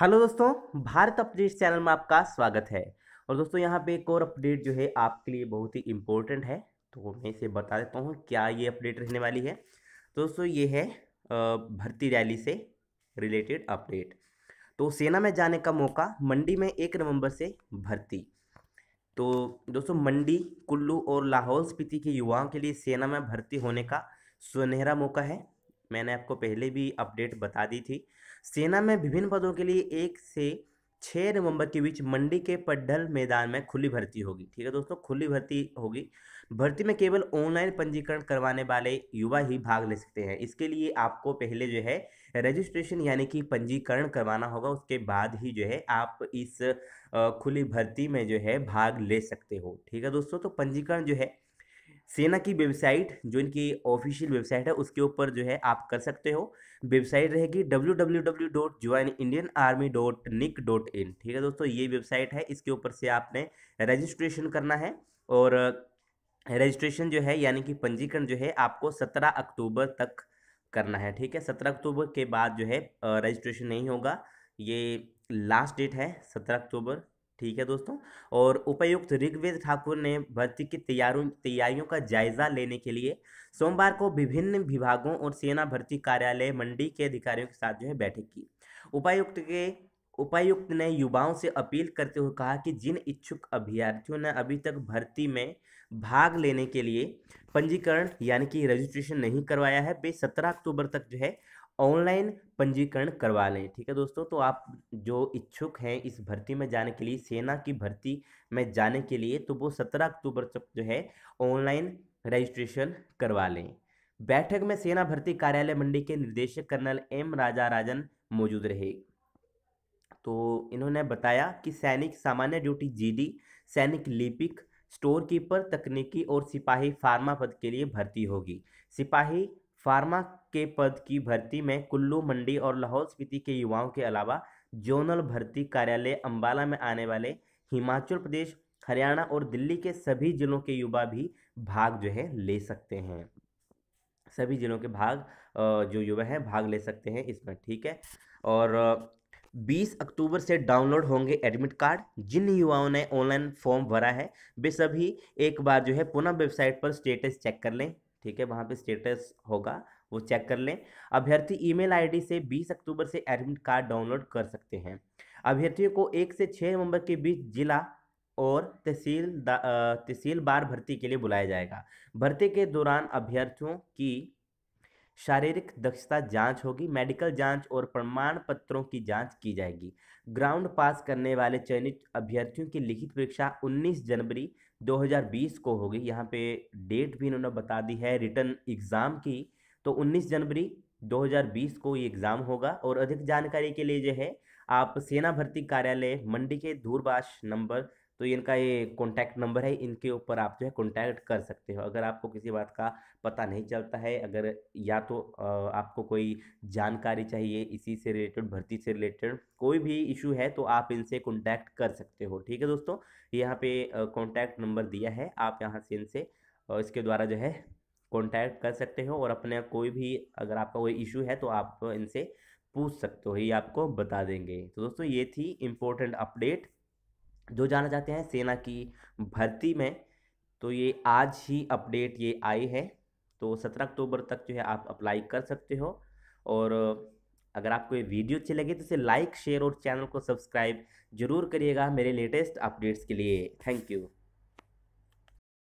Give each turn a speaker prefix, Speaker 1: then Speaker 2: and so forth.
Speaker 1: hello दोस्तों Bharat update channel में आपका स्वागत है और दोस्तों यहाँ पे एक और अपडेट जो है आपके लिए बहुत ही इम्पोर्टेंट है तो मैं इसे बता देता हूँ क्या ये अपडेट रहने वाली है तो दोस्तों ये है भर्ती रैली से रिलेटेड अपडेट तो सेना में जाने का मौका मंडी में एक नवंबर से भर्ती तो दोस्तों मंडी कुल्लू और लाहौल स्पीति के युवाओं के लिए सेना में भर्ती होने का सुनहरा मौका है मैंने आपको पहले भी अपडेट बता दी थी सेना में विभिन्न पदों के लिए एक से छः नवंबर के बीच मंडी के पड्डल मैदान में खुली भर्ती होगी ठीक है दोस्तों खुली भर्ती होगी भर्ती में केवल ऑनलाइन पंजीकरण करवाने वाले युवा ही भाग ले सकते हैं इसके लिए आपको पहले जो है रजिस्ट्रेशन यानी कि पंजीकरण करवाना होगा उसके बाद ही जो है आप इस खुली भर्ती में जो है भाग ले सकते हो ठीक है दोस्तों तो पंजीकरण जो है सेना की वेबसाइट जो इनकी ऑफिशियल वेबसाइट है उसके ऊपर जो है आप कर सकते हो वेबसाइट रहेगी W W W dot join Indian army dot nic dot in ठीक है दोस्तों ये वेबसाइट है इसके ऊपर से आपने रजिस्ट्रेशन करना है और रजिस्ट्रेशन जो है यानी कि पंजीकरण जो है आपको सत्रह अक्टूबर तक करना है ठीक है सत्रह अक्टूबर के बाद जो है रजिस्ट्रेशन नहीं होगा ये लास्ट डेट है सत्रह अक्टूबर ठीक है दोस्तों और उपायुक्त ऋग्वेद ठाकुर ने भर्ती की तैयारियों तैयारियों का जायजा लेने के लिए सोमवार को विभिन्न विभागों और सेना भर्ती कार्यालय मंडी के अधिकारियों के साथ जो है बैठक की उपायुक्त के उपायुक्त ने युवाओं से अपील करते हुए कहा कि जिन इच्छुक अभ्यर्थियों ने अभी तक भर्ती में भाग लेने के लिए पंजीकरण यानी कि रजिस्ट्रेशन नहीं करवाया है वे सत्रह अक्टूबर तक जो है ऑनलाइन पंजीकरण करवा लें ठीक है दोस्तों तो आप जो इच्छुक हैं इस भर्ती में जाने के लिए सेना की भर्ती में जाने के लिए तो वो सत्रह अक्टूबर तक जो है ऑनलाइन रजिस्ट्रेशन करवा लें बैठक में सेना भर्ती कार्यालय मंडी के निदेशक कर्नल एम राजा राजन मौजूद रहे तो इन्होंने बताया कि सैनिक सामान्य ड्यूटी जीडी सैनिक लिपिक स्टोर कीपर तकनीकी और सिपाही फार्मा पद के लिए भर्ती होगी सिपाही फार्मा के पद की भर्ती में कुल्लू मंडी और लाहौल स्पीति के युवाओं के अलावा जोनल भर्ती कार्यालय अम्बाला में आने वाले हिमाचल प्रदेश हरियाणा और दिल्ली के सभी जिलों के युवा भी भाग जो है ले सकते हैं सभी जिलों के भाग जो युवा हैं भाग ले सकते हैं इसमें ठीक है और 20 अक्टूबर से डाउनलोड होंगे एडमिट कार्ड जिन युवाओं ने ऑनलाइन फॉर्म भरा है वे सभी एक बार जो है पुनः वेबसाइट पर स्टेटस चेक कर लें ठीक है वहाँ पे स्टेटस होगा वो चेक कर लें अभ्यर्थी ईमेल आईडी से 20 अक्टूबर से एडमिट कार्ड डाउनलोड कर सकते हैं अभ्यर्थियों को एक से छः नवंबर के बीच जिला और तहसील तहसील बार भर्ती के लिए बुलाया जाएगा भर्ती के दौरान अभ्यर्थियों की शारीरिक दक्षता जांच होगी मेडिकल जांच और प्रमाण पत्रों की जांच की जाएगी ग्राउंड पास करने वाले चयनित अभ्यर्थियों की लिखित परीक्षा 19 जनवरी 2020 को होगी यहाँ पे डेट भी इन्होंने बता दी है रिटर्न एग्ज़ाम की तो 19 जनवरी 2020 को ये एग्ज़ाम होगा और अधिक जानकारी के लिए जो है आप सेना भर्ती कार्यालय मंडी के दूरभाष नंबर तो इनका ये कॉन्टैक्ट नंबर है इनके ऊपर आप जो है कॉन्टैक्ट कर सकते हो अगर आपको किसी बात का पता नहीं चलता है अगर या तो आपको कोई जानकारी चाहिए इसी से रिलेटेड भर्ती से रिलेटेड कोई भी इशू है तो आप इनसे कॉन्टैक्ट कर सकते हो ठीक है दोस्तों यहाँ पे कॉन्टैक्ट नंबर दिया है आप यहाँ से इनसे इसके द्वारा जो है कॉन्टैक्ट कर सकते हो और अपने कोई भी अगर आपका कोई इशू है तो आप इनसे पूछ सकते हो ये आपको बता देंगे तो दोस्तों ये थी इम्पोर्टेंट अपडेट जो जाना चाहते हैं सेना की भर्ती में तो ये आज ही अपडेट ये आई है तो सत्रह अक्टूबर तक जो है आप अप्लाई कर सकते हो और अगर आपको ये वीडियो अच्छी लगे तो इसे लाइक शेयर और चैनल को सब्सक्राइब जरूर करिएगा मेरे लेटेस्ट अपडेट्स के लिए थैंक यू